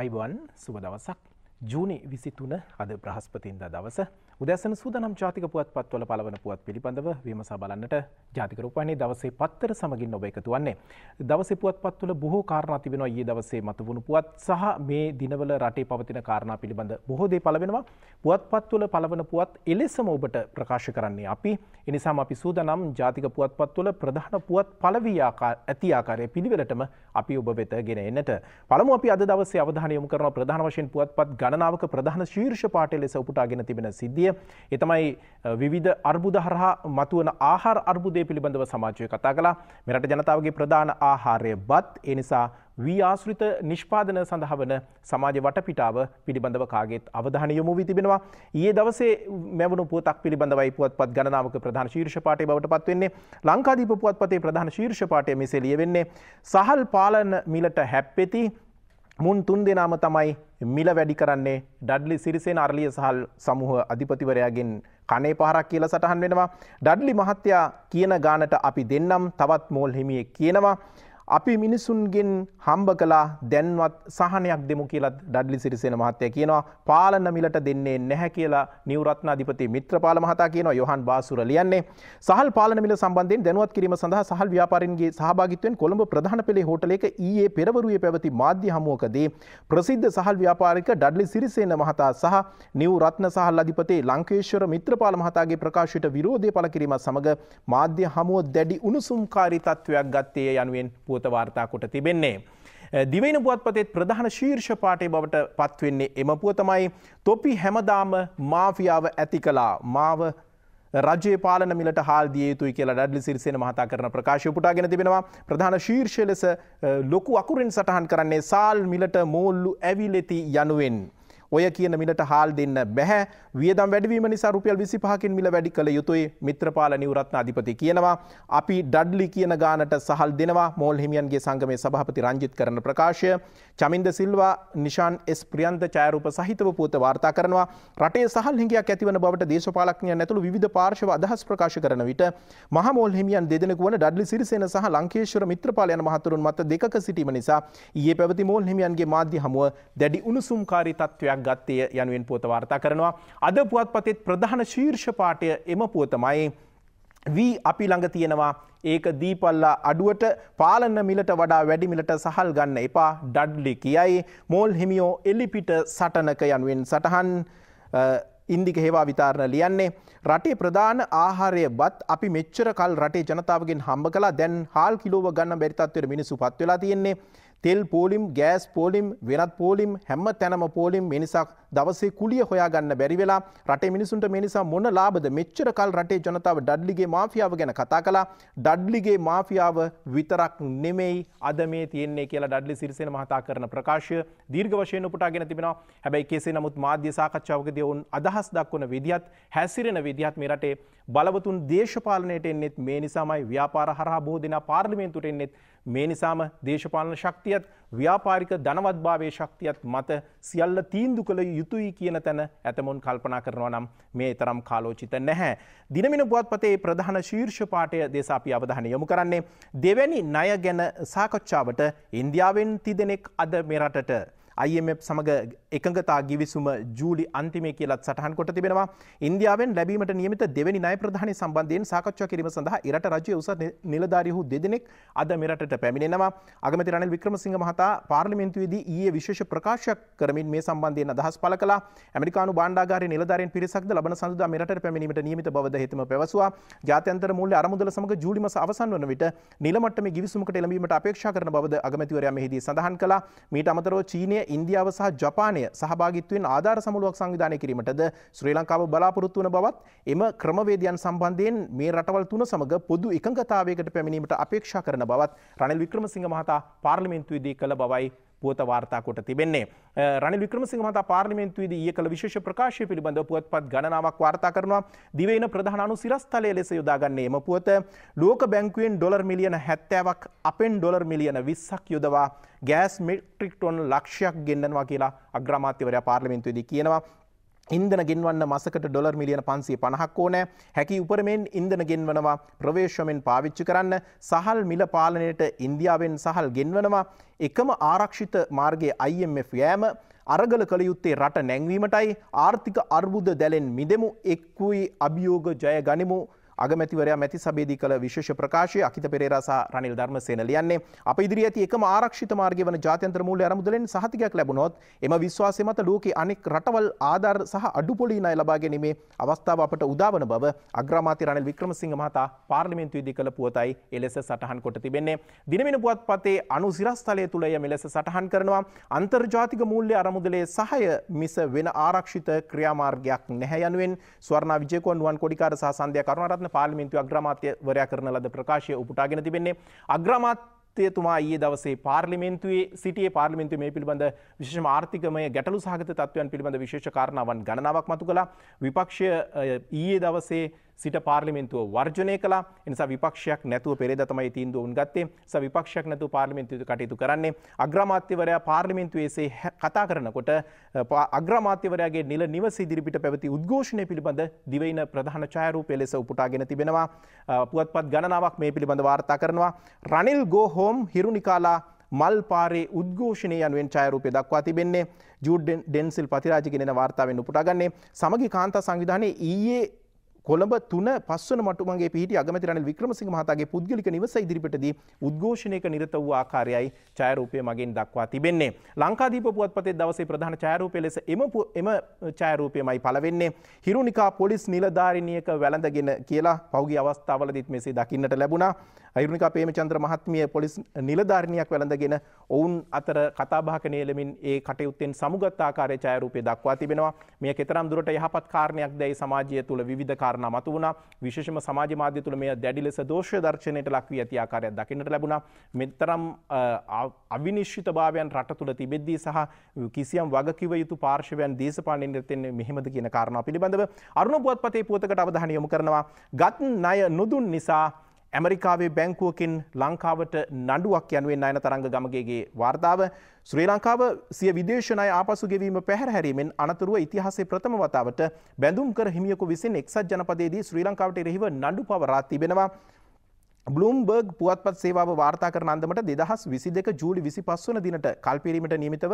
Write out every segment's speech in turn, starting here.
අයිබවන් සුබ දවසක් ජූනි විසිතුන අද ප්‍රහස්පතින්ද දවස උදැසන සූදනම් ජාතික පුවත් පත්වල පලවන පුවත් පිළිබඳව විමසා බලන්නට ජාතික රූපවාහිනී දවසේ පත්තර සමගින් ඔබ එකතු වන්නේ. දවසේ පුවත් පත්වල බොහෝ කාරණා තිබෙනවා ඊයේ දවසේ මතුවුණු පුවත් සහ මේ දිනවල රටේ පවතින කාරණා පිළිබඳ බොහෝ දේ පළවෙනවා. පුවත් පත්වල පළවන පුවත් එලෙසම ඔබට ප්‍රකාශ කරන්නේ අපි. එනිසාම අපි සූදනම් ජාතික පුවත් පත්වල ප්‍රධාන පුවත් පළවී ඇති ආකාරය පිළිවෙලටම අපි ඔබ වෙත ගෙන එන්නට. පළමුව අපි අද දවසේ අවධානය යොමු කරන ප්‍රධාන වශයෙන් පුවත්පත් ගණනාවක ප්‍රධාන ශීර්ෂ පාඨය ලෙස උපුටාගෙන තිබෙන සිද්ධිය තත්ත්වය එතමයි විධ අර්බුද හරහා මතුවන ආහාර අර්බුදය පිළිබඳව සමාජය කතා කලා මෙරට ජනතාවගේ ප්‍රධාන ආහාරය බත් එනිසා වී ආශ්‍රිත නිෂ්පාදන සඳහා වන සමාජ වටපිටාව පිළිබඳව කාගේත් අවධානය යොමු වී තිබෙනවා. ඊයේ දවසේ මෙවුණු පුවතක් පිළිබඳවයි පුවත්පත් ගණනාවක ප්‍රධාන ශීර්ෂ පාඨය බවට පත්වෙන්නේ. ලංකාදීප පුවත්පතේ ප්‍රධාන ශීර්ෂ පාඨය මෙසේ ලියවෙන්නේ. සහල් පාලන මිලට හැප්පෙති මුන් තුන් දෙනාම තමයි මිල වැඩි කරන්නේ ඩඩ්ලි සිරිසෙන් අරලිය සහල් සමූහ අධිපතිවරයාගෙන් කනේ පහරක් කියල සටහන් වෙනවා. ඩඩ්ලි මහත්තයා කියන ගානට අපි දෙන්නම් තවත් මෝල් හිමියෙක් කියනවා. අපි මිනිසුන්ගෙන් හම්බ කලා දැන්වත් සහනයක් දෙමු කියලත් ඩඩ්ලි සිරිසෙන මහත්තය කියනවා පාලන මිලට දෙන්නේ නැහැ කියලා නිවරත්න අධිපති මිත්‍රපාල මහතා කියනවා යොහන් බාසුර ලියන්නේ සහල් පාලන මිල සම්බන්ධයෙන් දැනුවත් කිරීම සඳහා සහල් ව්‍යාපාරින්ගේ සහභාගිත්වයෙන් කොළඹ ප්‍රධාන පෙළේ හෝටලයක ඊයේ e පෙරවරුවේ පැවති මාධ්‍ය හමුවකදී ප්‍රසිද්ධ සහල් ව්‍යාපාරික ඩඩ්ලි සිරිසේන මහතා සහ නිවරත්න සහල් අධිපති ලංකේශ්වර මිත්‍රපාල මහතාගේ ප්‍රකාශයට විරෝධය පළ කිරීමත් සමග මාධ්‍ය හමුව දැඩි උණුසුම්කාරී තත්ත්වයක් ගත්තේ යනුවෙන් පුවත් අර්බුත වාර්තාකොට තිබෙන්නේ. දිවෙන පුවත්පතෙත් ප්‍රධාන ශීර්ෂ පාටය බවට පත්වෙන්නේ එම පුවතමයි තොපි හැමදාම මාෆියාව ඇති කලා මාව රජේ පාලන මිලට හාල් දිය යුතුයි කියලා ඩඩ්ලි සිරිසේන මහතා කරන ප්‍රකාශය උපුටාගෙන තිබෙනවා ප්‍රධාන ශීර්ෂය ලෙස ලොකු අකුරින් සටහන් කරන්නේ සාල් මිලට මෝල්ලු ඇවිලෙති යනුවෙන්. ඔය කියන මිලට හාල් දෙන්න බැහැ වියදම් වැඩවීම නිසා රුපියල් 25කින් මිල වැඩි කළ යුතුයි මිත්‍රපාල නිවරත්න අධිපති කියනවා අපි ඩඩ්ලි කියන ගානට සහල් දෙනවා මෝල් හිමියන්ගේ සංගමේ සභාපති රංජිත් කරන ප්‍රකාශය චමින්ද සිල්වා නිශාන් එස් ප්‍රියන්ත ඡායාරූප සහිතව පුවත වාර්තා කරනවා රටේ සහල් හිඟියක් ඇතිවන බවට දේශපාලඥයන් ඇතුළු විවිධ පාර්ශව අදහස් ප්‍රකාශ කරන විට මහමෝල් හිමියන් දෙදෙනෙකු වන ඩඩ්ලි සිරිසේන සහ ලංකේශ්වර මිත්‍රපාල යන මහතුරුන් මත දෙකක සිටීම නිසා ඊයේ පැවති මෝල් හිමියන්ගේ මාධ්‍ය හමුව දැඩි උණුසුම්කාරී තත්ත්වයක් තීරණයක් ගත්තය යනුවෙන් පුවත වාර්තා කරනවා. අද පුවත්පතෙත් ප්‍රධාන ශීර්ෂ පාඨය එම පුවතමයි. වී අපි ළඟ තියෙනවා ඒක දීපල්ලා අඩුවට පාලන මිලට වඩා වැඩි මිලට සහල් ගන්න එපා ඩඩ්ලි කියයි මෝල් හිමියෝ එලිපිට සටනක යනුවෙන් සටහන් ඉන්දික හේවා විතාරණ ලියන්නේ රටේ ප්‍රධාන ආහාරය බත් අපි මෙච්චර කල් රටේ ජනතාවගෙන් හම්බ කළා දැන් හාල් කිලෝව ගන්න බැරි තත්ත්වෙට මිනිස්සු පත් වෙලා තියෙන්නේ තෙල් පෝලිම් ගෑස් පෝලිම් වෙනත් පෝලිම් හැම තැනම පෝලිම් මිනිසා දවසේ කුලිය හොයාගන්න බැරිවෙලා රටේ මිනිසුන්ට මිනිසා මොන ලාබද මෙච්චර කල් රටේ ජනතාව ඩඩ්ලිගේ මාෆියාව ගැන කතා කලා ඩඩ්ලිගේ මාෆියාව විතරක් නෙමෙයි අද මේ තියන්නේ කියලා ඩඩ්ලි සිරිසෙන මහතා කරන ප්‍රකාශය දීර්ඝ වශයෙන් උපුටාගෙන තිබෙනවා හැබැයි කෙසේ නමුත් මාධ්‍ය සාකච්ඡාවකදී ඔවුන් අදහස් දක්වන විදිහත් හැසිරෙන විදිහත් මේ රටේ බලවතුන් දේශපාලනයට එන්නෙත් මේ නිසාමයි ව්‍යාපාර හරහා බොහෝ දෙනා පාර්ලිමේන්තුවට එන්නෙත් මේ නිසාම දේශපාලන ශක්තිය ශක්තියත් ව්‍යාපාරික ධනවත්භාවේ ශක්තියත් මත සියල්ල තීන්දු කළ යුතුයි කියන තැන ඇතමුන් කල්පනා කරනවා නම් මේ තරම් කාලෝචිත නැහැ. දිනමින පුවත්පතේ ප්‍රධාන ශීර්ෂ පාඨය දෙස අපි අවධානය යොමු කරන්නේ දෙවැනි ණය ගැන සාකච්ඡාවට ඉන්දියාවෙන් තිදෙනෙක් අද මෙරටට IMF සමග එකඟතා ගිවිසුම ජූලි අන්තිමේ කියලත් සටහන් කොට තිබෙනවා. ඉන්දියාවෙන් ලැබීමට නියමිත දෙවැනි ණය ප්‍රධානී සම්බන්ධයෙන් සාකච්ඡා කිරීම සඳහා ඉරට රජයේ උසස් නිලධාරීහු දෙදෙනෙක් අද මෙරටට පැමිණෙනවා. අගමැති රනිල් වික්‍රමසිංහ මහතා පාර්ලිමේන්තුවේදී ඊයේ විශේෂ ප්‍රකාශයක් කරමින් මේ සම්බන්ධයෙන් අදහස් පළ කළා. ඇමරිකානු භාණ්ඩාගාරයේ නිලධාරීන් පිරිසක්ද ලබන සඳුදා මෙරටට පැමිණීමට නියමිත බවද හිතම පැවසුවා. ජාත්‍යන්තර මූල්‍ය අරමුදල සමග ජූලි මස අවසන් වන විට නිල මට්ටමේ ගිවිසුමකට එළඹීමට අපේක්ෂා කරන බවද අගමැතිවරයා මෙහිදී සඳහන් කළා. මීට අමතරව චීනය ඉන්දියාව සහ ජපානය සහභාගිත්වයෙන් ආධාර සමුළුවක් සංවිධානය කිරීමටද ශ්‍රී ලංකාව බලාපොරොත්තු වන බවත් එම ක්‍රමවේදයන් සම්බන්ධයෙන් මේ රටවල් තුන සමඟ පොදු එකඟතාවයකට පැමිණීමට අපේක්ෂා කරන බවත් රනිල් වික්‍රමසිංහ මහතා පාර්ලිමේන්තුවේදී කළ බවයි පුවත වාර්තාකොට තිබෙන්නේ. රනි වික්‍රමසිංහ මහතා පාර්ලිමේන්තුවේදී ඊයේ කළ විශේෂ ප්‍රකාශය පිළිබඳව පුවත්පත් ගණනාවක් වාර්තා කරනවා. දිවයින ප්‍රධාන අනුසිරස්තලය ලෙස යොදාගන්නේ එම පුවත ලෝක බැංකුවෙන් ඩොලර් මිලියන 70ක් අපෙන් ඩොලර් මිලියන 20ක් යොදවා ගෑස් මෙට්‍රික් ටොන් ලක්ෂයක් ගෙන්නනවා කියලා අග්‍රාමාත්‍යවරයා පාර්ලිමේන්තුවේදී කියනවා. ඉන්දන ගෙන්වන්න මසකට ඩොර් මිලියන පන්සේ පණහක් ඕනෑ හැකි උපරමෙන් ඉන්දන ගෙන්වනවා ප්‍රවේශමෙන් පාවිච්චි කරන්න සහල් මිල පාලනයට ඉන්දියාවෙන් සහල් ගෙන්වනවා එකම ආරක්ෂිත මාර්ගයේ IMF යෑම අරගල කළ යුත්තේ රට නැංවීමටයි ආර්ථික අර්බුද දැලෙන් මිදෙමු එක්කුයි අභියෝග ජය ගනිමු අගමැතිවරයා මැති සබේදී කළ විශේෂ ප්‍රකාශය අකිත පෙරේරා සහ රනිල් ධර්මසේන ලියන්නේ අප ඉදිරියේ ඇති එකම ආරක්ෂිත මාර්ගය වන ජාත්‍යන්තර මූල්‍ය අරමුදලෙන් සහතිකයක් ලැබුණොත් එම විශ්වාසය මත ලෝකේ අනෙක් රටවල් ආධාර සහ අඩුපොලී ණය ලබා ගැනීමේ අවස්ථාව අපට උදා වන බව අග්‍රාමාත්‍ය රනිල් වික්‍රමසිංහ මහතා පාර්ලිමේන්තුවේදී කළ පුවතයි එලෙස සටහන් කොට තිබෙන්නේ දිනමින පුවත්පතේ අනුසිරස්තලය තුළ එය මෙලෙස සටහන් කරනවා අන්තර්ජාතික මූල්‍ය අරමුදලේ සහය මිස වෙන ආරක්ෂිත ක්‍රියාමාර්ගයක් නැහැ යනුවෙන් ස්වර්ණ විජයකෝන් නුවන් කොඩිකාර සහ සන්ධ්‍යා කරුණාරත්න පාර්ලිමින්තු අග්‍රමාත්‍යවරයා කරන ලද ප්‍රකාශය උපුටාගෙන තිබෙන්නේ අග්‍රමාත්‍ය තේතුමා ඊයේ දවසේ පාර්ලිමේන්තුවේ සිටියේ පාර්ලිමේන්තුවේ මේ පිළිබඳ විශේෂම ආර්ථිකමය ගැටලු සහගත තත්ත්වයන් පිළිබඳ විශේෂ කාරණාවන් ගණනාවක් මතු කළා. විපක්ෂය ඊයේ දවසේ සිට පාර්ලිමෙන්තුව වර්ජනය කලා එනිසා විපක්ෂයක් නැතුව පෙරේද තමයි තීන්දුව උන්ගත්තේ ස විපක්ෂයක් නැතුව පාර්ලිමෙන්තුව කටයුතු කරන්නේ අග්‍රාමාත්‍යවරයා පාර්ලිමෙන්තුවේසේ කතා කරනකොට අග්‍රාමාත්‍යවරයාගේ නිල නිවස ඉදිරිපිට පැවති උද්ඝෝෂණය පිළිබඳ දිවයින ප්‍රධාන ඡායරූපය ලෙස උපුටාගෙන තිබෙනවා පුවත්පත් ගණනාවක් මේ පිළිබඳ වාර්තා කරනවා රනිල් ගෝහෝම් හිරුනිකාලා මල් පාරේ උද්ඝෝෂණය යනුවෙන් ඡායරූපය දක්වා තිබෙන්නේ ජූඩ් ඩෙන්සිල් පතිරාජිගෙනෙන වාර්තාවෙන් උපුටාගන්නේ සමගි කාන්තා සංවිධානයේ ඊයේ කොළඹ තුන පස්වන මටුමගේ පිහිටි අගමැති රනිල් වික්‍රමසිංහ මහතාගේ පුද්ගලික නිවස ඉදිරිපිටදී උද්ඝෝෂණයක නිරත වූ ආකාරයයි ඡායාරූපය මගින් දක්වා තිබෙන්නේ. ලංකාදීප පුවත්පතේ දවසේ ප්‍රධාන ඡායාරූපය ලෙස එම එම ඡායාරූපයමයි පළවෙන්නේ. හිරුනිකා පොලිස් නිලධාරිණියක වැළඳගෙන කියලා පහුගිය අවස්ථාවලදීත් මෙසේ දකින්නට ලැබුණා. අයුරුනිකා පේමචන්ද්‍ර මහත්මිය පොලිස් නිලධාරිණියක් වැළඳගෙන ඔවුන් අතර කතාබහක නේලමින් ඒ කටයුත්තෙන් සමුගත් ආකාරයේ ඡායාරූපය දක්වා තිබෙනවා. මෙය කෙතරම් දුරට යහපත් කාරණයක් දැයි සමාජය තුළ විවිධ කාරණා කාරණා මතු වුණා. විශේෂම සමාජ මාධ්‍ය තුළ මේ දැඩි ලෙස දෝෂ්‍ය දර්ශනයට ලක් වී ඇති ආකාරයක් දකින්නට ලැබුණා. මෙතරම් අවිනිශ්චිතභාවයන් රට තුළ තිබෙද්දී සහ කිසියම් වගකිව යුතු පාර්ශවයන් දේශපාලනයෙන් නිරතෙන්නේ මෙහෙමද කියන කාරණා පිළිබඳව අරුණ පුවත්පතේ පුවතකට අවධානය යොමු කරනවා. ගත් ණය නොදුන් නිසා ඇමරිකාවේ බැංකුවකින් ලංකාවට නඩුවක් යනුවෙන් අයන තරංග ගමගේගේ වාර්තාව ශ්‍රී ලංකාව සිය විදේශනය ආපසු ගෙවීම පැහැරහැරීමෙන් අනතුරුව ඉතිහාසේ ප්‍රථම වතාවට බැඳුම් කර හිමියකු විසින් එක්සත් ජනපදයේදී ශ්‍රී ලංකාවට එරෙහිව නඩු පවරා තිබෙනවා. බ්ලූම්බර්ග් පුවත්පත් සේවාව වාර්තා කරන අන්දමට දෙදහස් විසි දෙක ජූලි විසි පස් වන දිනට කල්පිරීමට නියමිතව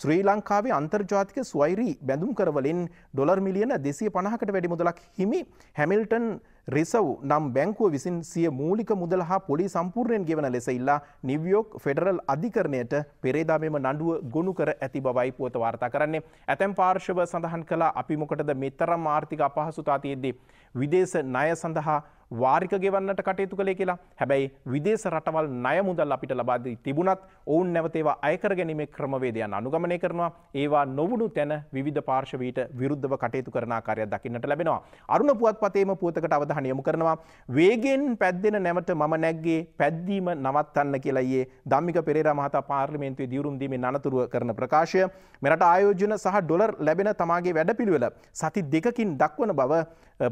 ශ්‍රී ලංකාවේ අන්තර්ජාතික ස්වෛරී බැඳුම් කරවලින් ඩොලර් මිලියන දෙසිය පණහකට වැඩි මුදලක් හිමි හැමිල්ටන් රිසව් නම් බැංකුව විසින් සිය මූලික මුදල හා පොලි සම්පූර්ණයෙන් ගෙවන ලෙස ඉල්ලා නිව්යෝක් ෆෙඩරල් අධිකරණයට පෙරේදා මෙම නඩුව ගොනු කර ඇති බවයි පුවත වාර්තා කරන්නේ. ඇතැම් පාර්ශව සඳහන් කළා අපි මොකටද මෙතරම් ආර්ථික අපහසුතා තියෙද්දී විදේශ ණය සඳහා වාරික ගෙවන්නට කටයුතු කළේ කියලා. හැබැයි විදේශ රටවල් ණය මුදල් අපිට ලබා දී තිබුණත් ඔවුන් නැවත ඒවා අය කර ගැනීමේ ක්‍රමවේදයන් අනුගමනය කරනවා. ඒවා නොවුණු තැන විවිධ පාර්ශවීට විරුද්ධව කටයුතු කරන ආකාරයක් දකින්නට ලැබෙනවා. අරුණ පුවත්පතේම පුවතකට අවධානය අවධානය යොමු කරනවා වේගෙන් පැද්දෙන නැමට මම නැග්ගේ පැද්දීම නවත්තන්න කියලා ඊයේ ධම්මික පෙරේරා මහතා පාර්ලිමේන්තුවේ දියුරුම් දීමේ අනතුරුව කරන ප්‍රකාශය මෙරට ආයෝජන සහ ඩොලර් ලැබෙන තමාගේ වැඩපිළිවෙල සති දෙකකින් දක්වන බව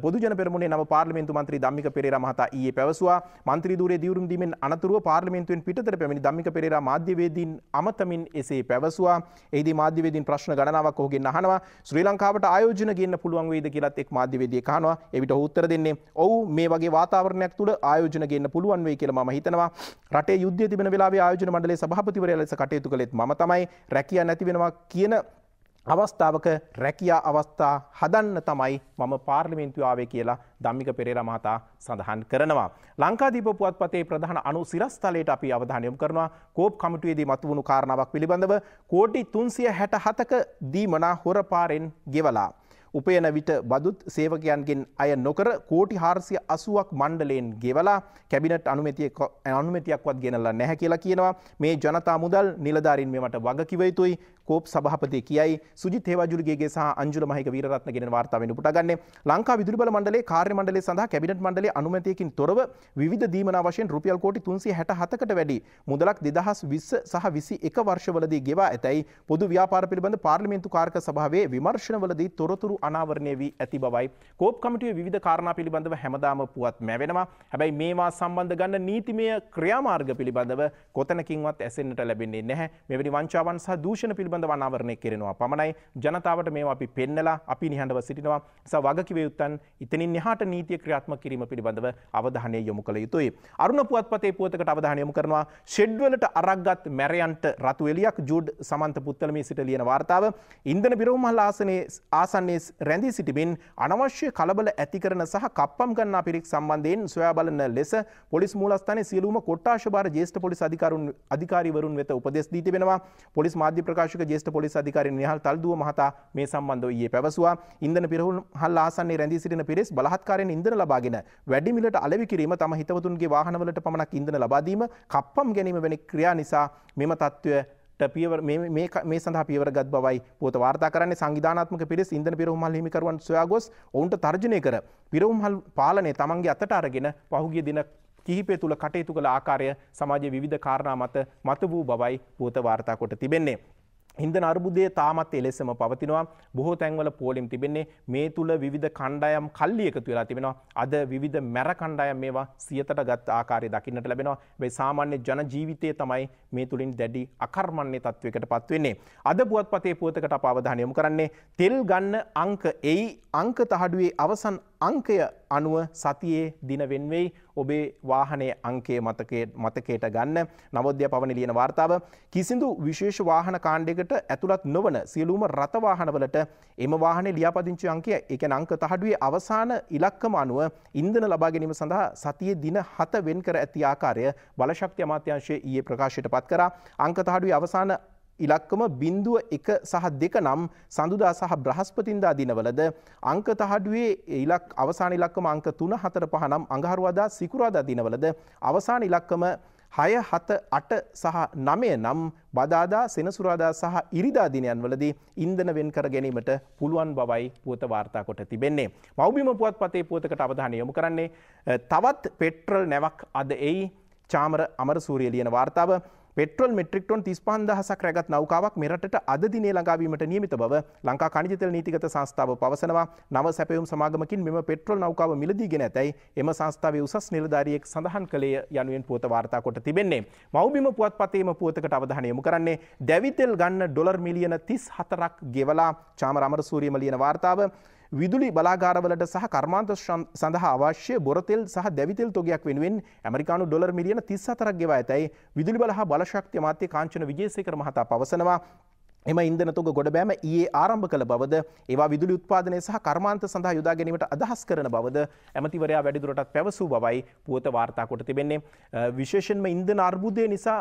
පොදුජන පෙරමුණේ නව පාර්ලිමේන්තු මන්ත්‍රී ධම්මික පෙරේරා මහතා ඊයේ පැවසුවා මන්ත්‍රී ධූරයේ දියුරුම් දීමෙන් අනතුරුව පාර්ලිමේන්තුවෙන් පිටතට පැමිණි ධම්මික පෙරේරා මාධ්‍යවේදීන් අමතමින් එසේ පැවසුවා එහිදී මාධ්‍යවේදීන් ප්‍රශ්න ගණනාවක් ඔහුගෙන් අහනවා ශ්‍රී ලංකාවට ආයෝජන ගන්න පුළුවන් වේද කියලත් එක් මාධ්‍යවේදී කහනවා එවිට උත්තර දෙන්නේ ඔවු මේ වගේ වාතාවරණයක් තුළ ආයෝජන ගෙන්න පුළුවන් වෙයි කියලා මම හිතනවා. රටේ යුද්ධය තිබෙන වෙලාවේ ආයෝජන මණ්ඩලයේ සභාපතිවරයා ලෙස කටයුතු කළෙත් මම තමයි. රැකියා නැති වෙනවා කියන අවස්ථාවක රැකියා අවස්ථා හදන්න තමයි මම පාර්ලිමේන්තු ආවේ කියලා ධම්මික පෙරේරා මහතා සඳහන් කරනවා. ලංකාදීප පුවත්පතේ ප්‍රධාන අනුසිරස්තලයට අපි අවධානය යොමු කරනවා. කෝප් කමිටුවේදී මතුවුණු කාරණාවක් පිළිබඳව කෝටි 367ක දීමනා හොරපාරෙන් ගෙවලා උපයන විට බදුත් සේවකයන්ගෙන් අය නොකර කෝටි හාරසිය අසුවක් මණ්ඩලයෙන් ගෙවලා කැබිනට අනුමැතිය අනුමැතියක්වත් ගෙනල්ලා නැහැ කියලා කියනවා මේ ජනතා මුදල් නිලධාරින් මෙමට වගකිවයුතුයි කෝප් සභහපති කියයි සුජි තේවජුලගේගේ සහ අංජුල මහික වීරත්න ගෙන වාර්තාවෙන් උපුටගන්නේ ලංකා විදුලි බල මණ්ඩලයේ කාර්ය මණ්ඩලය සඳහා කැබිනට් මණ්ඩලයේ අනුමැතියකින් තොරව විවිධ දීමනා වශයෙන් රුපියල් කෝටි 367කට වැඩි මුදලක් 2020 සහ 21 වර්ෂවලදී ගෙවා ඇතැයි පොදු ව්‍යාපාර පිළිබඳ පාර්ලිමේන්තු කාර්ක සභාවේ විමර්ශනවලදී තොරතුරු අනාවරණය වී ඇති බවයි කෝප් කමිටුවේ විධ කාරණා පිළිබඳව හැමදාම පුවත් මැවෙනවා හැබැයි මේවා සම්බන්ධ ගන්න නීතිමය ක්‍රියාමාර්ග පිළිබඳව කොතනකින්වත් ඇසෙන්න්නට ලැබෙන්නේ නැහැ මෙවැනි වංචාවන් සහ දූෂණ පිළිබඳව අනාවරණය කරනවා පමණයි ජනතාවට මේවා අපි පෙන්නලා අපි නිහඬව සිටිනවා ස වගකිවයුත්තන් ඉතනින් එහාට නීතිය ක්‍රියාත්ම කිරීම පිළිබඳව අවධානය යොමු කළ යුතුයි අරුණ පුවත්පතේ පුවතකට අවධානය යොමු කරනවා ෂෙඩ්වලට අරක්ගත් මැරයන්ට රතු එලියක් ජුඩ් සමන්ත පුත්තලමේ සිට ලියන වාර්තාව ඉන්දන බිරෝමහල් ආසනයේ ආසන්නයේ රැඳී සිටිමින් අනවශ්‍ය කලබල ඇතිකරන සහ කප්පම් ගන්නා පිරික් සම්බන්ධයෙන් සොයා බලන ලෙස පොලිස් මූලස්ථානයේ සියලුම කොට්ටාශ භාර ජ්‍යෙෂ්ඨ පොලිස් අධිකාරුන් අධිකාරීවරුන් වෙත උපදෙස් දී තිබෙනවා. පොලිස් මාධ්‍ය ප්‍රකාශක ජ්‍යෙෂ්ඨ පොලිස් අධිකාරී නිහල් තල්දුව මහතා මේ සම්බන්ධව ඊයේ පැවසුවා. ඉන්ධන පිරහල් ආසන්නයේ රැඳී සිටින පිරිස් බලහත්කාරයෙන් ඉන්ධන ලබාගෙන වැඩි මිලට අලෙවි කිරීම තම හිතවතුන්ගේ වාහනවලට පමණක් ඉන්ධන ලබා දීම කප්පම් ගැනීම වැනි ක්‍රියා නිසා මෙම තත්ත්වය පියවර මේ සඳහා පියවර ගත් බවයි පොත වාර්තා කරන්නේ සංවිධානාත්මක පිරිස් ඉන්ධන පිරවුම්හල් හිමිකරුවන් සොයා ගොස් ඔවුන්ට තර්ජනය කර පිරවුම්හල් පාලනය තමන්ගේ අතට අරගෙන පහුගිය දින කිහිපය තුළ කටයුතු කළ ආකාරය සමාජයේ විවිධ කාරණා මත මත වූ බවයි පොත වාර්තා කොට තිබෙන්නේ ඉන්දන අර්බුදය තාමත් එලෙසම පවතිනවා බොහෝ තැන්වල පෝලිම් තිබෙන්නේ මේ තුළ විධ කණ්ඩායම් කල්ලි එකතු වෙලා තිබෙනවා අද විධ මැර කණ්ඩායම් මේවා සියතට ගත් ආකාරය දකින්නට ලැබෙනවා වෙ සාමාන්‍ය ජන ජීවිතය තමයි මේ තුළින් දැඩි අකර්මණ්‍ය තත්ත්වයකට පත්වවෙන්නේ අද පුවත් පතේ පුවතකට පාවධානයමු කරන්නේ තෙල් ගන්න අංක එයි අංක තහඩුවේ අවසන් අංකය අනුව සතියේ දිනවෙන්වෙයි ඔබේ වාහනේ අංකේ මතකයට ගන්න නවද්‍ය පවන ලියන වාර්තාව කිසිදු විශේෂ වාහන කාණ්ඩෙකට ඇතුළත් නොවන සියලූම රථවාහනවලට එම වාහන ලියාපදිංචි අංකය එක අංක තහඩුවේ අවසාන ඉලක්කම අනුව ඉන්දන ලබා ගැනීම සඳහා සතියේ දින හත වෙන් කර ඇති ආකාරය බලශක්ති අමාත්‍යංශයේ ඊයේ ප්‍රකාශයට පත් කරා අංක තහඩුවේ අවසාන ඉලක්කම බින්දුව එක සහ දෙක නම් සඳුදා සහ බ්‍රහස්පතින්දා දිනවලද අංක තහඩුවේ ඉලක් අවසාන ඉලක්කම අංක තුන හතර පහ නම් අඟහරුවාදා සිකුරාදා දිනවලද අවසාන ඉලක්කම හය හත අට සහ නමය නම් බදාදා සෙනසුරාදා සහ ඉරිදා දිනයන් වලදී ඉන්දන වෙන් කර ගැනීමට පුළුවන් බවයි පුවත වාර්තා කොට තිබෙන්නේ. මෞබිම පුවත් පතේ පුවතකට අවධානය යොමු කරන්නේ තවත් පෙට්‍රල් නැවක් අද එයි චාමර අමරසූරිය ලියන වාර්තාව පෙට්‍රල් මෙට්‍රික් ටොන් 35000ක් රැගත් නෞකාවක් මෙරටට අද දිනේ ළඟාවීමට නියමිත බව ලංකා ఖනිජ තෙල් නීතිගත සංස්ථාව පවසනවා. නව සැපයුම් සමාගමකින් මෙම පෙට්‍රල් නෞකාව මිලදීගෙන ඇතැයි එම සංස්ථාවේ උසස් නිලධාරියෙක් සඳහන් කළේ යනුවෙන් පුවත වාර්තා කොට තිබෙන්නේ. මව්බිම පුවත්පතේම පුවතකට අවධානය යොමු කරන්නේ දැවි තෙල් ගන්න ඩොලර් මිලියන 34ක් ගෙවලා චාමර අමරසූරියම ලියන වාර්තාව විදුලි බලාගාරවලට සහ කර්මාන්ත සඳහා අවශ්‍ය බොරතෙල් සහ දැවිතෙල් තොගයක් වෙනුවෙන් ඇමරිකානු ඩොලර් මිලියන 34ක් ගෙවා ඇතැයි විදුලි බල හා බලශක්තිය මාත්‍ය කාංචන විජේසේකර මහතා පවසනවා. එම ඉන්දන තුග ගොඩබෑම ඊයේ ආරම්භ කළ බවද ඒවා විදුලි උත්පාදනය සහ කර්මාන්ත සඳහා යොදා ගැනීමට අදහස් කරන බවද ඇමතිවරයා වැඩිදුරටත් පැවසූ බවයි පුවත වාර්තා කොට තිබෙන්නේ විශේෂයෙන්ම ඉන්ධන අර්බුදය නිසා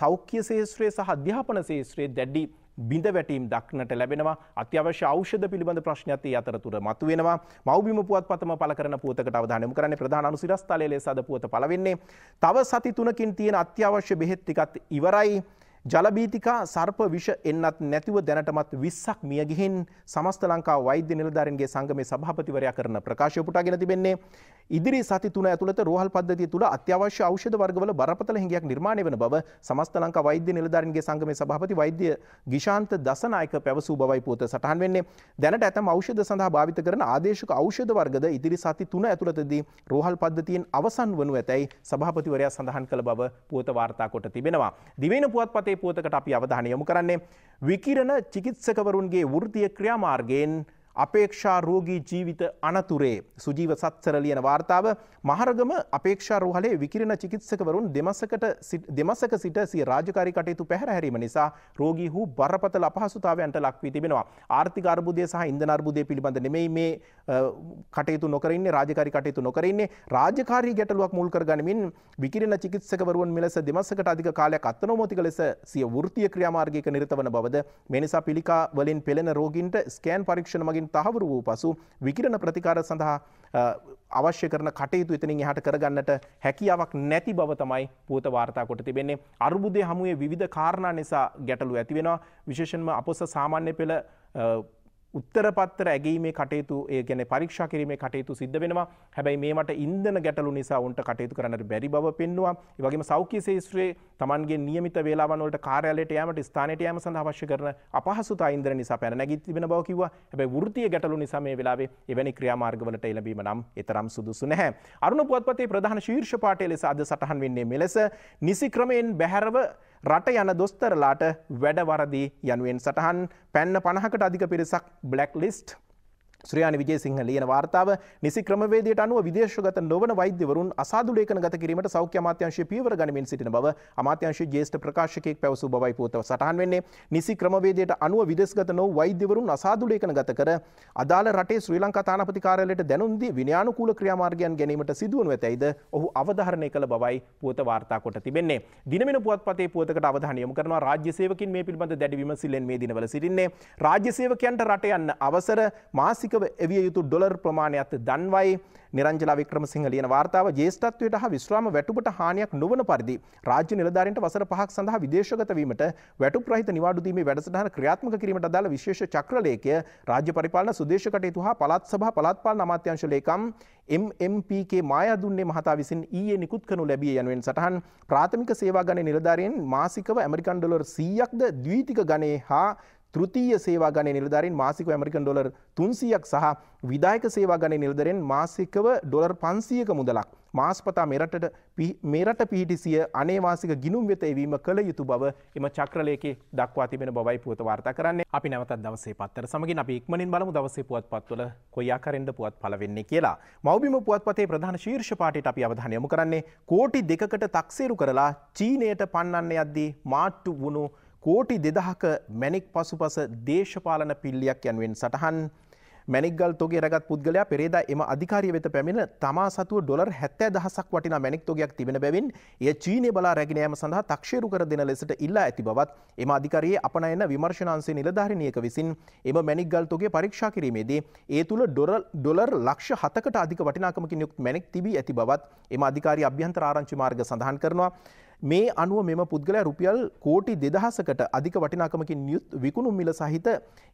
සෞඛ්‍ය ශේෂ්ත්‍රයේ සහ අධ්‍යාපන ශේෂ්ත්‍රයේ දැඩි බිඳ වැටීම් දක්නට ලැබෙනවා අත්‍යවශ්‍ය ඖෂධ පිළිබඳ ප්‍රශ්නයත් ඒ අතරතුර මතුවෙනවා මව්බිම පුවත්පතම පළ කරන පුවතකට අවධානය යොමු කරන්නේ ප්‍රධාන අනුසිරස්තලයේ ලෙස අද පුවත පළ වෙන්නේ තව සති තුනකින් තියෙන අත්‍යවශ්‍ය බෙහෙත් ටිකත් ඉවරයි ජලබීතිකා සර්ප විෂ එන්නත් නැතිව දැනටමත් විස්සක් මියගිහින් සමස්ත ලංකා වෛද්‍ය නිලධාරන්ගේ සංගමේ සභාපතිවරයා කරන ප්‍රකාශය පුටාගෙන තිබෙන්නේ ඉදිරි සති තුන ඇතුළත රෝහල් පද්ධතිය තුළ අත්‍යවශ්‍ය ඖෂධ වර්ගවල බරපතල හැඟියක් නිර්මාණය වන බව සමස්ත ලංකා වෛද්‍ය නිලධාරන්ගේ සංගමේ සභාපති වෛද්‍ය ගිශාන්ත දසනායක පැවසූ බවයි පොත සටහන් වෙන්නේ දැනට ඇතම ඖෂධ සඳහා භාවිත කරන ආදේශක ඖෂධ වර්ගද ඉදිරි සති තුන ඇතුළතදී රෝහල් පද්ධතියෙන් අවසන් වනු ඇතැයි සභාපතිවරයා සඳහන් කළ බව පුවත වාර්තා කොට තිබෙනවා දිවෙන පුවත්පතේ අටේ පුවතකට අපි අවධානය යොමු කරන්නේ විකිරණ චිකිත්සකවරුන්ගේ වෘතිය ක්‍රියාමාර්ගයෙන් අපේක්ෂා රෝගී ජීවිත අනතුරේ සුජීව සත්සර ලියන වාර්තාව මහරගම අපේක්ෂා රෝහලේ විකිරණ චිකිත්සකවරුන් දෙමසකට දෙමසක සිට සිය රාජකාරී කටයුතු පැහැරහැරීම නිසා රෝගී වූ බරපතල අපහසුතාවයන්ට ලක් වී තිබෙනවා. ආර්ථික අර්බුදය සහ ඉන්ධන අර්බුදය පිළිබඳ නෙමෙයි මේ කටයුතු නොකර ඉන්නේ රාජකාරී කටයුතු නොකර ඉන්නේ රාජකාරී ගැටලුවක් මුල් කරගනිමින් විකිරණ චිකිත්සකවරුන් මෙලෙස දෙමසකට අධික කාලයක් අත්නොමෝතික ලෙස සිය වෘත්තීය ක්‍රියාමාර්ගයක නිරත වන බවද මේ නිසා පිළිකා වලින් පෙළෙන රෝගීන්ට ස්කෑන් පරීක්ෂණ මගින් තහවුරු වූ පසු විකිරණ ප්‍රතිකාර සඳහා අවශ්‍ය කරන කටයුතු එතනින් එහට කරගන්නට හැකියාවක් නැති බව තමයි පූත වාර්තා කොට තිබෙන්නේ අර්බුදය හමුවේ විධ කාරණා නිසා ගැටලු ඇතිවෙනවා විශේෂන්ම අපොස සාමාන්‍ය පෙළ උත්තරපත්තර ඇගීමේ කටයුතු ඒ ගැන පරීක්ෂා කිරීමේ කටයුතු සිද්ධ වෙනවා. හැබැයි මේමට ඉන්ධන ගැටලු නිසා උන්ට කටයුතු කරන්නට බැරි බව පෙන්නවා. ඒ වගේම සෞඛ්‍ය ශාස්ත්‍රයේ Tamanගේ නියමිත වේලාවන් වලට කාර්යාලයට යාමට ස්ථානයට යාම සඳහා අවශ්‍ය කරන අපහසුතා ඉන්ධන නිසා පැන නැගී තිබෙන බව කිව්වා. හැබැයි වෘත්තීය ගැටලු නිසා මේ වෙලාවේ එවැනි ක්‍රියාමාර්ගවලට එළඹීම නම් ඒතරම් සුදුසු නැහැ. අරුණ පුවත්පතේ ප්‍රධාන ශීර්ෂ පාඨය ලෙස අද සටහන් වෙන්නේ මෙලෙස නිසි ක්‍රමයෙන් බැහැරව රට යන දොස්තරලාට වැඩවරදි යනුවෙන් සටහන් පැන්න පණහකට අධික පිරිසක් බ්ලක් ලිස්ට් ශ්‍රයාණ විජේසිංහ ලියන වාර්තාව නිසි ක්‍රමවේදයට අනුව විදේශගත නොවන වෛද්‍යවරුන් අසාදු ලේඛන ගත කිරීමට සෞඛ්‍ය අමාත්‍යංශය පියවර ගනිමින් සිටින බව අමාත්‍යංශයේ ජ්‍යෙෂ්ඨ ප්‍රකාශකයෙක් පැවසූ බවයි පුවත සටහන් වෙන්නේ. නිසි ක්‍රමවේදයට අනුව විදේශගත නොවූ වෛද්‍යවරුන් අසාදු ලේඛන ගත කර අදාළ රටේ ශ්‍රී ලංකා තානාපති කාර්යාලයට දැනුම් දී විනයානුකූල ක්‍රියාමාර්ගයන් ගැනීමට සිදුවනු ඇතැයිද ඔහු අවධාරණය කළ බවයි පුවත වාර්තා කොට තිබෙන්නේ. දිනමෙන පුවත්පතේ පුවතකට අවධානය යොමු කරනවා රාජ්‍ය සේවකින් මේ පිළිබඳ දැඩි විමසිල්ලෙන් මේ දිනවල සිටින්නේ. රාජ්‍ය සේවකයන්ට රට යන්න අවසර මාසික ආර්ථිකව එවිය යුතු ඩොලර් ප්‍රමාණයක්ත දන්වයි නිරංජලා වික්‍රමසිංහ ලියන වාර්තාව ජේෂ්ඨත්වයට හා විශ්‍රාම වැටුපට හානියක් නොවන පරිදි රාජ්‍ය නිලධාරීන්ට වසර පහක් සඳහා විදේශගත වීමට වැටුප රහිත නිවාඩු දීමේ වැඩසටහන ක්‍රියාත්මක කිරීමට අදාළ විශේෂ චක්‍රලේඛය රාජ්‍ය පරිපාලන සුදේශ කටයුතු හා පළාත් සභා පළාත් පාලන අමාත්‍යාංශ ලේකම් MMPK මායදුන්නේ මහතා විසින් ඊයේ නිකුත් කරනු ලැබිය යනුවෙන් සටහන් ප්‍රාථමික සේවා ගණේ නිලධාරීන් මාසිකව ඇමරිකන් ඩොලර් 100ක්ද ද්විතික ගණේ හා තෘතිය සේවා ගණය නිලධරින් මාසික ඇමරිකන් ඩොලර් තුන්සියක් සහ විදායක සේවා ගණය නිලදරෙන් මාසිකව ඩොලර් පන්සියක මුදලක් මාස්පතා මෙරටට මෙරට පිහිටි සිය අනේවාසික ගිනුම් වෙත එවීම කළ යුතු බව එම චක්‍රලයකේ දක්වා තිබෙන බවයි පුවත වාර්තා කරන්නේ අපි නැවතත් දවසේ පත්තර සමගින් අපි ඉක්මනින් බලමු දවසේ පුවත්පත්වල කොයි ආකාරයෙන්ද පුවත් පළ වෙන්නේ කියලා. මෞබිම පුවත්පතේ ප්‍රධාන ශීර්ෂ පාඨයට අපි අවධානය යොමු කරන්නේ කෝටි දෙකකට තක්සේරු කරලා චීනයට පන්නන්න යද්දී මාට්ටු වුණු කෝටි දෙදහක මැනික් පසුපස දේශපාලන පිල්ලියක් යනුවෙන් සටහන් මැනිගල් තොගේ රගත් පුද්ගලයා පෙරේදා එම අධිකාරිය වෙත පැමිණ තමා සතුව ඩොලර් හැත්තෑ දහසක් වටින මැනික් තොගයක් තිබෙන බැවින් එය චීනය බලා රැගෙනෑම සඳහා තක්ෂේරු කර දෙන ලෙසට ඉල්ලා ඇති බවත් එම අධිකාරයේ අපනයන විමර්ශනාන්සේ නිලධාරණයක විසින් එම මැනිගල් තොගේ පරීක්ෂා කිරීමේදී ඒ තුළ ඩොලර් ලක්ෂ හතකට අධික වටිනාකමකින් යුක් මැනික් තිබී ඇති බවත් එම අධිකාරි අභ්‍යන්තර ආරංචි මාර්ග සඳහන් කරනවා මේ අනුව මෙම පුද්ගලයා රුපියල් කෝටි දෙදහසකට අධික වටිනාකමකින් යුත් විකුණුම් මිල සහිත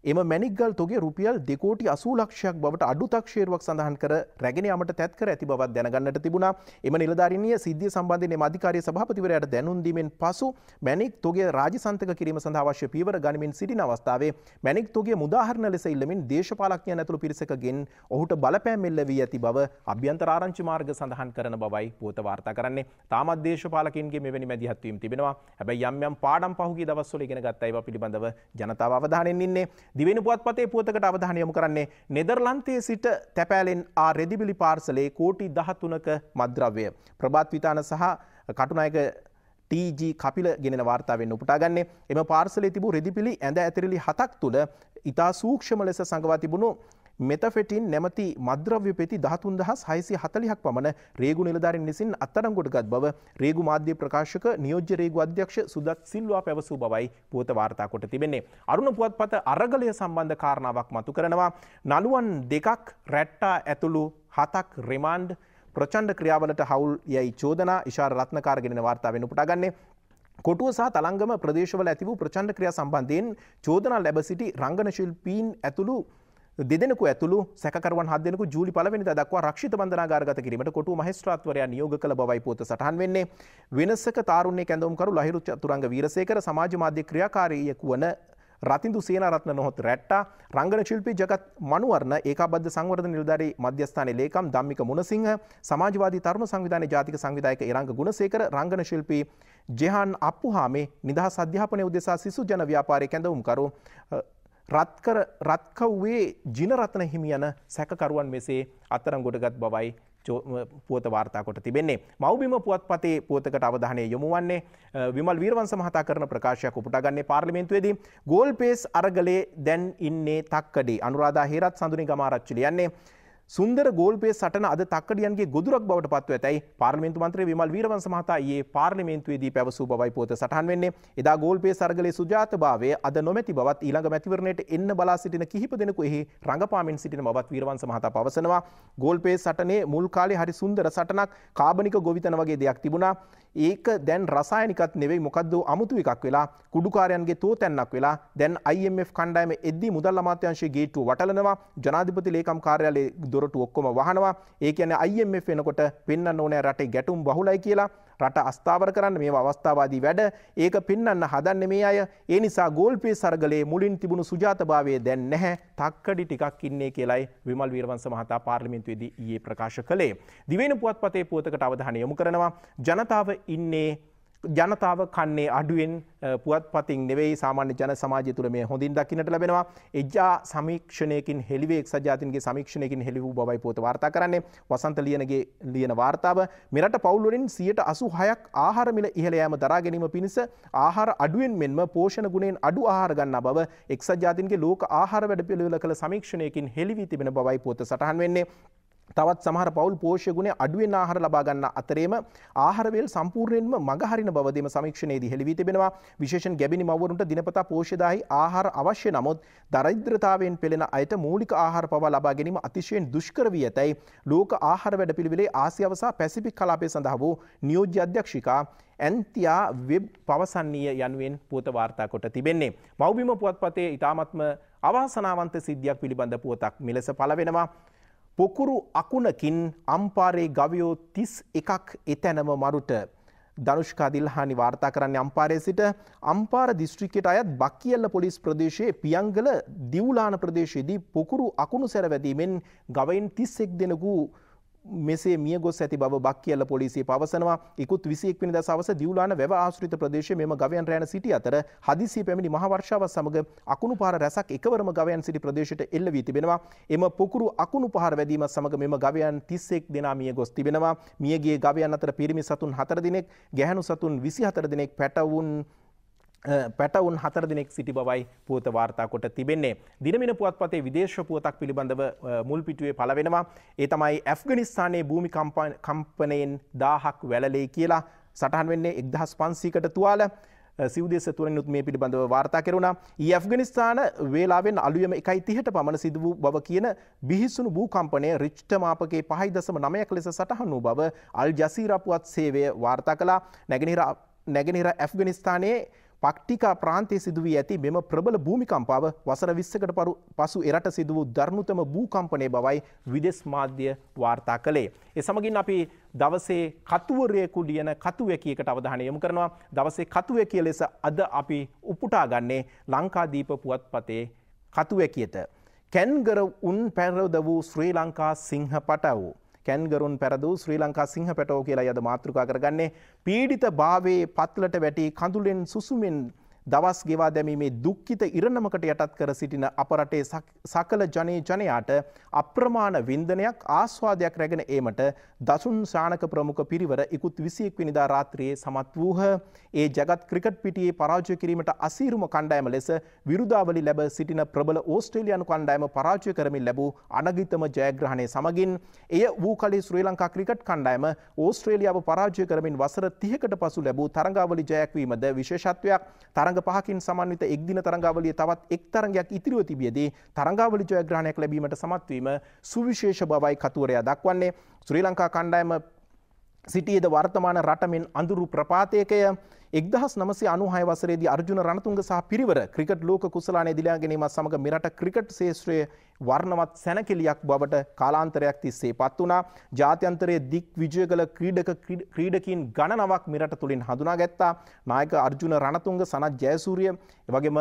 එම මැනික්ගල් තොගේ රුපියල් දෙකෝටි අසූ ලක්ෂයක් බවට අඩු තක්ෂේරුවක් සඳහන් කර රැගෙන යාමට තැත් කර ඇති බවත් දැනගන්නට තිබුණා. එම නිලධාරිණිය සිද්ධිය සම්බන්ධයෙන් එම අධිකාරිය සභාපතිවරයාට දැනුම් දීමෙන් පසු මැනික් තොගේ රාජසන්තක කිරීම සඳහා අවශ්‍ය පියවර ගනිමින් සිටින අවස්ථාවේ මැනික් තොගේ මුදාහරණ ලෙස ඉල්ලමින් දේශපාලඥයන් ඇතුළු පිරිසකගෙන් ඔහුට බලපෑම් එල්ලවී ඇති බව අභ්‍යන්තර ආරංචි මාර්ග සඳහන් කරන බවයි පුවත වාර්තා කරන්නේ. තාමත් දේශපාලකින්ගේ මෙවැනි මෙවැනි මැදිහත්වීම් තිබෙනවා හැබැයි යම් යම් පාඩම් පහුගිය දවස්වල ඉගෙන ගත්ත ඒවා පිළිබඳව ජනතාව අවධානයෙන් ඉන්නේ දිවෙන පුවත්පතේ පුවතකට අවධානය යොමු කරන්නේ නෙදර්ලන්තයේ සිට තැපෑලෙන් ආ රෙදිබිලි පාර්සලේ කෝටි 13ක මත්ද්‍රව්‍ය ප්‍රභාත් විතාන සහ කටුනායක TG කපිල ගෙනෙන වාර්තාවෙන් උපුටා ගන්නේ එම පාර්සලේ තිබූ රෙදිපිලි ඇඳ ඇතිරිලි හතක් තුළ ඉතා සූක්ෂම ලෙස සඟවා තිබුණු මෙතෆෙටින් නැමති මද්‍රව්‍ය පෙති දහතුන් දහස් හයිසි හතලිහක් පමණ රේගු නිලධාරින් නිසින් අත්තරංගොටගත් බව රේගු මාධ්‍ය ප්‍රකාශක නියෝජ්‍ය රේගු අධ්‍යක්ෂ සුදත් සිල්වා පැවසූ බවයි පුවත වාර්තා කොට තිබෙන්නේ. අරුණ පුවත්පත අරගලය සම්බන්ධ කාරණාවක් මතු කරනවා. නළුවන් දෙකක් රැට්ටා ඇතුළු හතක් රිමාන්ඩ් ප්‍රචන්ඩ ක්‍රියාවලට හවුල් යයි චෝදනා ඉශාර රත්නකාරගෙන වාර්තාවෙන් උපටගන්නේ කොටුව සහ තලංගම ප්‍රදේශවල ඇති වූ ප්‍රචන්ඩ ක්‍රියා සම්බන්ධයෙන් චෝදනා ලැබ සිටි රංගන ශිල්පීන් ඇතුළු දෙදෙනක ඇතුළු සැකරුවන් හදෙනක ජූලි පලවෙනි දක්වා රක්ෂිත බන්ධනාගාරගත කිරීමට කොටු මහේස්ත්‍රාත්වරයා නියෝග කළ බවයි පොත සටහන් වෙන්නේ වෙනසක තාරුණ්‍ය කැඳවුම්කරු ලහිරු චතුරංග වීරසේකර සමාජ මාධ්‍ය ක්‍රියාකාරීයෙකු වන රතිදු සේනරත්න නොහොත් රැට්ටා රංගන ශිල්පි ජගත් මනුවරණ ඒකාබද්ධ සංවර්ධ නිලධාරී මධ්‍යස්ථානයේ ලේකම් ධම්මික මුණසිංහ සමාජවාදී තරුණ සංවිධානයේ ජාතික සංවිධායක ඉරංග ගුණසේකර රංගන ශිල්පී ජෙහාන් අප්පුහාමේ නිදහස් අධ්‍යාපනය උදෙසා සිසු ජන ව්‍යාපාරයේ කැඳවුම්කරු රත්කව්වේ ජිනරත්න හිමියන සැකකරුවන් මෙසේ අත්තරංගොඩගත් බවයි පුවත වාර්තා කොට තිබෙන්නේ. මවබිම පුවත්පතේ පුවතකට අවධානය යොමුවන්නේ විමල් වීරවන් සමහතා කරන ප්‍රකාශයක් උපුටගන්නේ පාර්ලිමෙන්තුවේදී ගෝල් පේස් අරගලේ දැන් ඉන්නේ තක්කඩි අනුරාධා හේරත් සඳුනි ගමාරච්චිලි යන්නේ සුන්දර ගෝල්පේ සටන අද තක්කඩියන්ගේ ගොදුරක් බවට පත්ව ඇතැයි පාර්මේන්තු මන්ත්‍රී විමල් වීරවංශ මහතා ඊයේ පාර්ලිමේන්තුවේදී පැවසූ බවයි පොත සටහන් වෙන්නේ. එදා ගෝල්පේ සර්ගලේ සුජාතභාවය අද නොමැති බවත් ඊළඟ මැතිවරණයට එන්න බලා සිටින කිහිප දෙනෙකු එහි රඟපාමින් සිටින බවත් වීරවංශ මහතා පවසනවා. ගෝල්පේ සටනේ මුල් කාලේ හරි සුන්දර සටනක් කාබනික ගොවිතැන වගේ දෙයක් තිබුණා. ඒක දැන් රසායනිකත් නෙවෙයි මොකක්ද අමුතු එකක් වෙලා කුඩුකාරයන්ගේ තෝ තැන්නක් වෙලා දැන් IMF කණ්ඩායම එද්දී මුදල් අමාත්‍යංශයේ ගේට්ටුව වටලනවා ජනාධිපති ලේකම් කාර්යාලයේ දොරටු ඔක්කොම වහනවා ඒ කියන්නේ IMF වෙනකොට පෙන්වන්න ඕනේ රටේ ගැටුම් බහුලයි කියලා රට අස්ථාවර කරන්න මේ අවස්ථාවාදී වැඩ ඒක පෙන්න්න හදන්න මේ අය ඒ නිසා ගෝල්පේ සරගලේ මුලින් තිබුණු සුජාතභාවය දැන් නැහැ තක්කඩි ටිකක් ඉන්නේ කියලයි විමල් වීරවන්ස මහතා පාර්ලිමෙන්තුවේදී ඒ ප්‍රකාශ කළේ. දිවෙන පුවත් පතේ පුවතකට අවධානය යොමු කරනවා ජනතාව ඉන්නේ ජනතාව කන්නේ අඩුවෙන් පුවත් පතින් නෙවෙයි සාමාන්‍ය ජන සමාජය තුළ මේ හොඳින් දකින්නට ලැබෙනවා එජා සමීක්ෂණයකින් හෙළිවේ එක්සත් ජාතීන්ගේ සමීක්ෂණයකින් හෙළි වූ බවයි පොත වාර්තා කරන්නේ වසන්ත ලියනගේ ලියන වාර්තාව මෙරට පවුල් වලින් 96ක් ආහාර මිල ඉහළ යාම දරා ගැනීම පිණිස ආහාර අඩුවෙන් මෙන්ම පෝෂණ ගුණයෙන් අඩු ආහාර ගන්නා බව එක්සත් ජාතීන්ගේ ලෝක ආහාර වැඩපිළිවෙළ කළ සමීක්ෂණයකින් හෙළි වී තිබෙන බවයි පොත සටහන් වෙන්නේ තවත් සමහර පවුල් පෝෂ්‍ය ගුණ අඩුවෙන් ආහාර ලබා ගන්න අතරේම ආහාරවේල් සම්පූර්ණයෙන්ම මගහරින බව දෙම සමීක්ෂණයේදී හෙළි වී තිබෙනවා විශේෂයෙන් ගැබිනි මව්වරුන්ට දිනපතා පෝෂ්‍යදායි ආහාර අවශ්‍ය නමුත් දරිද්‍රතාවයෙන් පෙළෙන අයට මූලික ආහාර පවා ලබා ගැනීම අතිශයින් දුෂ්කර වී ඇතැයි ලෝක ආහාර වැඩපිළිවෙලේ ආසියාව සහ පැසිෆික් කලාපය සඳහා වූ නියෝජ්‍ය අධ්‍යක්ෂිකා ඇන්තියා වෙබ් පවසන්නීය යනුවෙන් පුවත වාර්තා කොට තිබෙන්නේ මව්බිම පුවත්පතේ ඉතාමත්ම අවාසනාවන්ත සිද්ධියක් පිළිබඳ පුවතක් මෙලෙස පළවෙනවා පොකුරු අකුණකින් අම්පාරේ ගවයෝ තිස් එකක් එතැනම මරුට. දනුෂ්කාදිල් හානි වාර්තා කරන්න අම්පාරය සිට අම්පාර දිස්ත්‍රිකට අයත් බක් කියල්ල පොලිස් ප්‍රදේශයේ පියංගල දිවලාන ප්‍රදේශයේදී පොකුරු අකුණු සැරවැදීමෙන් ගවයින් තිස් එක් දෙෙනකු මෙසේ මිය ගොස් ඇති බව බක් කියල පොලිසිය පවසනවා ඉකුත් විසික් පිනි දසවස දියවලාන වැව ආශ්‍රිත ප්‍රදේශ මෙම ගවයන් රෑන සිටි අතර හදිසි පැමිණි මහවර්ෂාව සමඟ අකුණු පාර රැසක් එකවරම ගවයන් සිටි ප්‍රදේශයට එල්ල වී තිබෙනවා එම පොකුරු අකුණු පහර වැදීම සමඟ මෙම ගවයන් තිස්සෙක් දෙනා මිය ගොස් තිබෙනවා මියගේ ගවයන් අතර පිරිමි සතුන් හතර දිනෙක් ගැහැණු සතුන් විසි හතර දිනෙක් පැටවුන් පැටවුන් හතර දෙනෙක් සිටි බවයි පුවත වාර්තා කොට තිබෙන්නේ. දිනමින පුවත්පතේ විදේශ පුවතක් පිළිබඳව මුල් පිටුවේ පලවෙනවා. ඒ තමයි ඇෆ්ගනිස්ථානයේ භූමි කම්පනයෙන් දාහක් වැලලේ කියලා සටහන් වෙන්නේ එක්දහස් පන්සීකට තුවාල සිවදේශ තුරනුත් මේ පිළිබඳව වාර්තා කෙරුණා. ඇෆ්ගනිස්ථාන වේලාවෙන් අලුයම එකයි තිහට පමණ සිදු වූ බව කියන බිහිස්සුණු භූකම්පනය රිච්ට මාපකේ පහයි දසම නමයක් ලෙස සටහන් වූ බව අල් ජසීරපුවත් සේවය වාර්තා කලා නැගෙනහිර නැගෙනහිර ඇෆ්ගනිස්ථානයේ පක්ටිකා ප්‍රාන්තය සිදුවී ඇති මෙම ප්‍රබල භූමිකම්පාව වසර විස්සකට පරු පසු එරට සිදුවූ දර්නුතම භූකම්පනය බවයි විදෙස් මාධ්‍ය වාර්තා කළේ. එසමගින් අපි දවසේ කතුවරයෙකු ලියන කතුවැකියකට අවධානය යොමු කරනවා දවසේ කතුවැකිය ලෙස අද අපි උපුටා ගන්නේ ලංකාදීප පුවත්පතේ කතුවැකියට. කැන්ගර උන් පැරවද වූ ශ්‍රී ලංකා සිංහ පටවූ. කැන්ගරුන් පැරදූ ශ්‍රී ලංකා සිංහ පැටෝ කියලා යද මාතෘකා කරගන්නේ පීඩිත භාවේ පත්ලට වැටි කඳුලෙන් සුසුමෙන් දවස් ගෙවා දැමීමේ දුක්ඛිත ඉරණමකට යටත් කර සිටින අප රටේ සකල ජනේ ජනයාට අප්‍රමාණ වින්දනයක් ආස්වාදයක් රැගෙන ඒමට දසුන් ශානක ප්‍රමුඛ පිරිවර ඉකුත් 21 වෙනිදා රාත්‍රියේ සමත් වූහ. ඒ ජගත් ක්‍රිකට් පිටියේ පරාජය කිරීමට අසීරුම කණ්ඩායම ලෙස විරුදාවලි ලැබ සිටින ප්‍රබල ඕස්ට්‍රේලියානු කණ්ඩායම පරාජය කරමින් ලැබූ අනගිතම ජයග්‍රහණය සමගින් එය වූ කලේ ශ්‍රී ලංකා ක්‍රිකට් කණ්ඩායම ඕස්ට්‍රේලියාව පරාජය කරමින් වසර 30කට පසු ලැබූ තරඟාවලි ජයක්වීමද විශේෂත්වයක් තරඟ තරඟ පහකින් සමන්විත එක්දින තරඟාවලිය තවත් එක් තරඟයක් ඉතිරිව තිබියදී තරඟාවලි ජයග්‍රහණයක් ලැබීමට සමත්වීම සුවිශේෂ බවයි කතුවරයා දක්වන්නේ ශ්‍රී ලංකා කණ්ඩායම සිටියේද වර්තමාන රටමින් අඳුරු ප්‍රපාතයකය එක්දහස් නමසේ අනුහය වසරේදී අර්ජුන රණතුංග සහ පිරිවර ක්‍රිකට් ලෝක කුසලාන ඉදිලා ගැනීමත් සමඟ මෙරට ක්‍රිකට් ශේෂත්‍රය වර්ණවත් සැනකෙලියක් බවට කාලාන්තරයක් තිස්සේ පත් වුණා ජාත්‍යන්තරයේ දික් විජය කළ ක්‍රීඩක ක්‍රීඩකින් ගණනවක් මෙරට තුළින් හඳුනා ගැත්තා නායක අර්ජුන රණතුංග සනත් ජයසූරිය එවගේම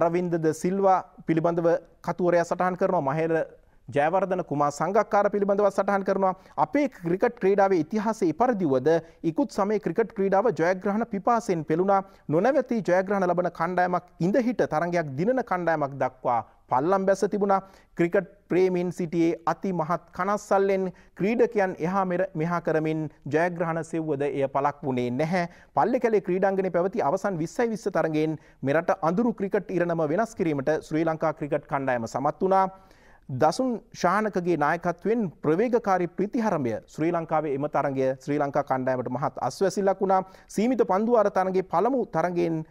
අරවින්දද සිල්වා පිළිබඳව කතුවරයා සටහන් කරනවා මහේර ජයවර්ධන කුමා සංගක්කාර පිළිබඳව සටහන් කරනවා අපේ ක්‍රිකට් ක්‍රීඩාවේ ඉතිහාසයේ ඉපරදිවද ඉකුත් සමයේ ක්‍රිකට් ක්‍රීඩාව ජයග්‍රහණ පිපාසයෙන් පෙළුණා නොනවති ජයග්‍රහණ ලබන කණ්ඩායමක් ඉඳහිට තරගයක් දිනන කණ්ඩායමක් දක්වා පල්ලම් බැස තිබුණා ක්‍රිකට් ප්‍රේමින් සිටියේ අති මහත් කනස්සල්ලෙන් ක්‍රීඩකයන් එහා මෙහා කරමින් ජයග්‍රහණ සෙව්වද එය පලක් වුණේ නැහැ. පල්ලෙ කැලේ ක්‍රීඩංගනේ පැවති අවසන් 20යි 20 තරගයෙන් මෙරට අඳුරු ක්‍රිකට් ඉරණම වෙනස් කිරීමට ශ්‍රී ලංකා ක්‍රිකට් කණ්ඩායම සමත් වුණා. දසුන් ශානකගේ නායකත්වෙන් ප්‍රවේගකාරි ප්‍රතිහරමය ශ්‍රී ලංකාවේ එම තරගේ ශ්‍රී ලංකා කණ්ඩෑමට මහත් අස්වැසිල්ලක් වුණා සීමිත පන්දු අර තරගේ පළමු තරගෙන්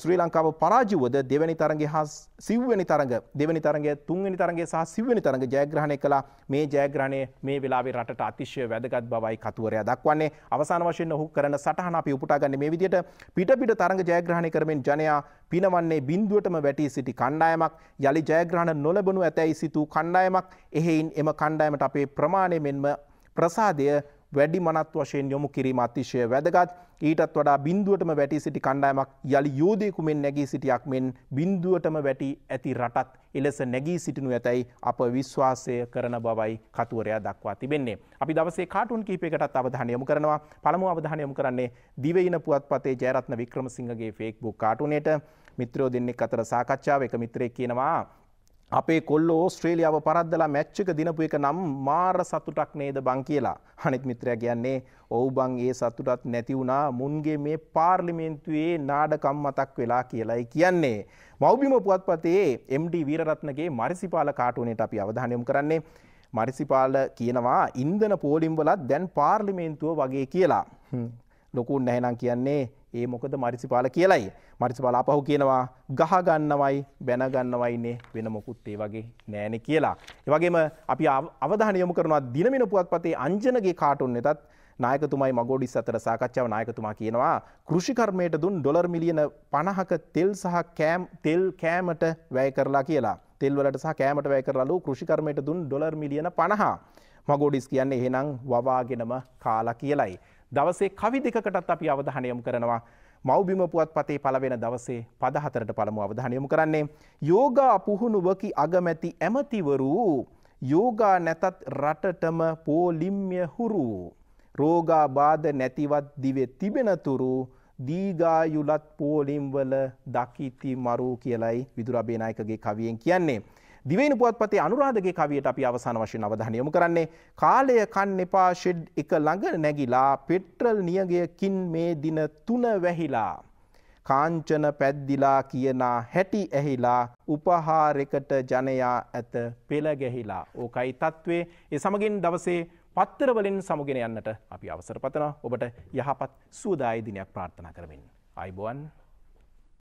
ශ්‍රී ලංකාව පරාජිවද දෙවැනි තරගේ හා සිව්වනි තරඟ දෙවැනි තරගේ තුන්වැනි තරගේ සහ සිව්වනි තරඟ ජයග්‍රහණය කළා මේ ජයග්‍රහණය මේ වෙලාවේ රටට අතිශය වැදගත් බවයි කතුවරයා දක්වන්නේ අවසාන වශයෙන් ඔහු කරන සටහන අපි උපුටා ගන්නේ මේ විදිහට පිට පිට තරඟ ජයග්‍රහණය කරමින් ජනයා පිනවන්නේ බිඳුවටම වැටී සිටි කණ්ඩායමක් යලි ජයග්‍රහණ නොලබනු ඇතැයි සිතූ කණ්ඩායමක් එහෙයින් එම කණ්ඩායමට අපේ ප්‍රමාණය මෙන්ම ප්‍රසාදය වැඩි මනත් වශයෙන් යොමු කිරීම අතිශය වැදගත්. ඊටත් වඩා බින්දුවටම වැටි සිටි කණ්ඩායමක් යළි යෝධයෙකු මෙන් නැගී සිටියක් මෙන් බින්දුවටම වැටි ඇති රටත් එලෙස නැගී සිටිනු ඇතැයි අප විශ්වාසය කරන බවයි කතුවරයා දක්වා තිබෙන්නේ. අපි දවසේ කාටුන් කීපයකටත් අවධානය යොමු කරනවා. පළමුව අවධානය යොමු කරන්නේ දිවයින පුවත්පතේ ජයරත්න වික්‍රමසිංහගේ Facebook කාටුනේට මිත්‍රයෝ දෙන්නෙක් අතර සාකච්ඡාව එක මිත්‍රයෙක් කියනවා අපේ කොල්ලෝ ස්ට්‍රේලියාව පරද්දලා මැච්චක දිනපු එක නම් මාර සතුටක් නේද බං කියලා. අනෙත් මිත්‍රයා කියන්නේ ඔව් බං ඒ සතුටත් නැති වුණා මුන්ගේ මේ පාර්ලිමේන්තුවේ නාඩකම් මතක් වෙලා කියලායි කියන්නේ. මව්බිම පුවත්පතේ MD වීරරත්නගේ මරිසිපාල කාටුවනේට අපි අවධානය යොමු කරන්නේ. මරිසිපාල කියනවා ඉන්ධන පෝලිම් වලත් දැන් පාර්ලිමේන්තුව වගේ කියලා. ලොකු නැහැනම් කියන්නේ ඒ මොකද මරිසිපාල කියලයි. මරිසිපාල අපහු කියනවා ගහගන්නවයි බැනගන්නවයින්නේ වෙන මොකුත් ඒ වගේ නෑනෙ කියලා. ඒවගේම අපි අවධාන යොමු කරනවා දිනමින පුවත්පතේ අංජනගේ කාටුන් එතත් නායකතුමයි මගෝඩිස් අතර සාකච්ඡාව නායකතුමා කියනවා කෘෂිකර්මයට දුන් ඩොලර් මිලියන පණහක තෙල් සහ කෑම් තෙල් කෑමට වැය කරලා කියලා තෙල්වලට සහ කෑමට වැය කරලු කෘෂිකර්මයට දුන් ඩොලර් මිලියන පණහා මගෝඩිස් කියන්නේ එහෙනම් වවාගෙනම කාලා කියලයි. දවසේ කවි දෙකකටත් අපි අවධානය යොමු කරනවා. මෞබිම පුවත්පතේ පළවෙන දවසේ පදහතරට පළමුව අවධානය යොමු කරන්නේ යෝගා පුහුණුවකි අගමැති ඇමතිවරු යෝගා නැතත් රටටම පෝලිම්ය හුරු රෝගාබාධ නැතිවත් දිවේ තිබෙනතුරු දීගායුලත් පෝලිම්වල දකිති මරු කියලයි විදුරබේනායකගේ කවියෙන් කියන්නේ. දිවෙන පුවත්පතේ අනුරාධගේ කවියට අපි අවසාන වශයෙන් අවධානය යොමු කරන්නේ කාලය කන්න එපා ෂෙඩ් එක ළඟ නැගිලා පෙට්‍රල් නියගයකින් මේ දින තුන වැහිලා කාංචන පැද්දිලා කියනා හැටි ඇහිලා උපහාරෙකට ජනයා ඇත පෙළ ගැහිලා ඕකයි තත්ත්වේ ඒ සමගින් දවසේ පත්තරවලින් සමුගෙන යන්නට අපි අවසර පතනවා ඔබට යහපත් සූදායි දිනයක් ප්‍රාර්ථනා කරමින් අයිබෝන්